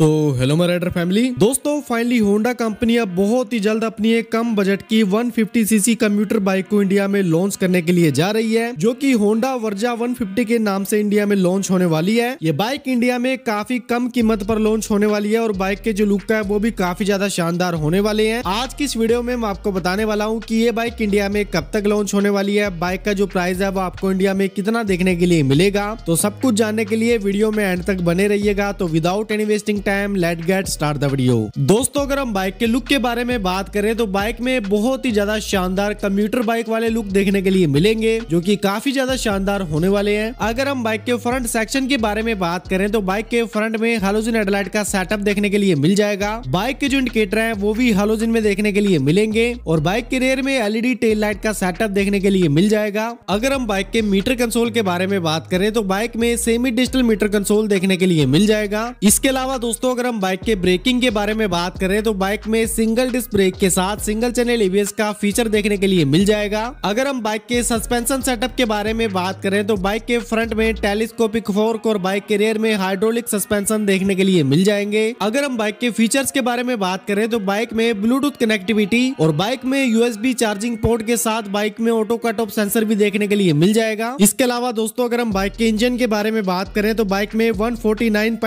तो हेलो मैं rider family दोस्तों फाइनली होंडा कंपनी अब बहुत ही जल्द अपनी एक कम बजट की 150 सीसी कंप्यूटर बाइक को इंडिया में लॉन्च करने के लिए जा रही है जो कि होंडा वर्जा 150 के नाम से इंडिया में लॉन्च होने वाली है ये बाइक इंडिया में काफी कम कीमत पर लॉन्च होने वाली है और बाइक के जो लुक है वो भी काफी ज्यादा शानदार होने वाले है आज की इस वीडियो में मैं आपको बताने वाला हूँ की ये बाइक इंडिया में कब तक लॉन्च होने वाली है बाइक का जो प्राइस है वो आपको इंडिया में कितना देखने के लिए मिलेगा तो सब कुछ जानने के लिए वीडियो में एंड तक बने रहिएगा तो without any wasting time let get start दीडियो दोस्तों अगर हम बाइक के लुक के बारे में बात करें तो बाइक में बहुत ही ज्यादा शानदार कम्प्यूटर बाइक वाले लुक देखने के लिए मिलेंगे जो की काफी ज्यादा शानदार होने वाले है अगर हम बाइक के फ्रंट सेक्शन के बारे में बात करें तो बाइक के फ्रंट में हालोजिन हेडलाइट का सेटअप देखने के लिए मिल जाएगा बाइक के जो इंडिकेटर है वो भी हालोजिन में देखने के लिए मिलेंगे और बाइक के रेयर में एलईडी टेल लाइट का सेटअप देखने के लिए मिल जाएगा अगर हम बाइक के मीटर कंसोल के बारे में बात करें तो बाइक में सेमी डिजिटल मीटर कंसोल देखने के लिए मिल जाएगा इसके अलावा दोस्तों दोस्तों अगर हम बाइक के ब्रेकिंग के बारे में बात करें तो बाइक में सिंगल डिस्क ब्रेक के साथ सिंगल चैनल एबीएस का फीचर देखने के लिए मिल जाएगा अगर हम बाइक के सस्पेंशन सेटअप के बारे में बात करें तो बाइक के फ्रंट में टेलीस्कोपिक फोर्क और बाइक के रेयर में हाइड्रोलिक सस्पेंशन देखने के लिए मिल जाएंगे अगर हम बाइक के फीचर्स के बारे में बात करें तो बाइक में ब्लूटूथ कनेक्टिविटी और बाइक में यूएसबी चार्जिंग पोर्ट के साथ बाइक में ऑटो कट ऑफ सेंसर भी देखने के लिए मिल जाएगा इसके अलावा दोस्तों अगर हम बाइक के इंजन के बारे में बात करें तो बाइक में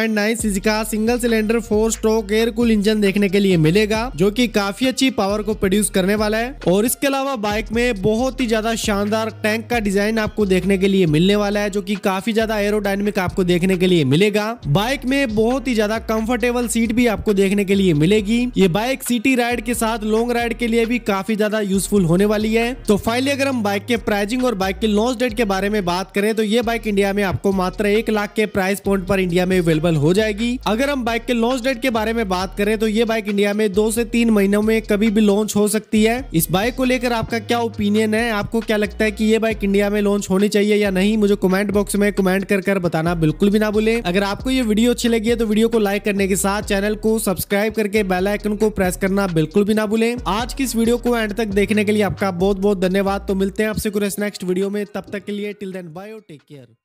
नाइन सीसी का single single cylinder four stroke air cool engine देखने के लिए मिलेगा जो की काफी अच्छी पावर को प्रोड्यूस करने वाला है और इसके अलावा बाइक में बहुत ही ज्यादा शानदार टैंक का डिजाइन आपको देखने के लिए मिलने वाला है जो की काफी ज्यादा एरोडाइनमिक आपको देखने के लिए मिलेगा बाइक में बहुत ही ज्यादा कम्फर्टेबल सीट भी आपको देखने के लिए मिलेगी ये बाइक सिटी राइड के साथ लॉन्ग राइड के लिए भी काफी ज्यादा यूजफुल होने वाली है तो फाइनली अगर हम बाइक के प्राइसिंग और बाइक के लॉन्च डेट के बारे में बात करें तो ये बाइक इंडिया में आपको मात्र एक लाख के प्राइस पॉइंट पर इंडिया में अवेलेबल हो जाएगी अगर हम बाइक के लॉन्च डेट के बारे में बात करें तो ये बाइक इंडिया में दो से तीन महीनों में कभी भी लॉन्च हो सकती है इस बाइक को लेकर आपका क्या ओपिनियन है आपको क्या लगता है कि ये बाइक इंडिया में लॉन्च होनी चाहिए या नहीं मुझे कमेंट बॉक्स में कमेंट कर कर बताना बिल्कुल भी ना भूले अगर आपको ये वीडियो अच्छी लगी है तो वीडियो को लाइक करने के साथ चैनल को सब्सक्राइब करके बेलाइकन को प्रेस करना बिल्कुल भी ना भूले आज की इस वीडियो को एंड तक देखने के लिए आपका बहुत बहुत धन्यवाद तो मिलते हैं आपसे कुछ नेक्स्ट वीडियो में तब तक के लिए till then bye take care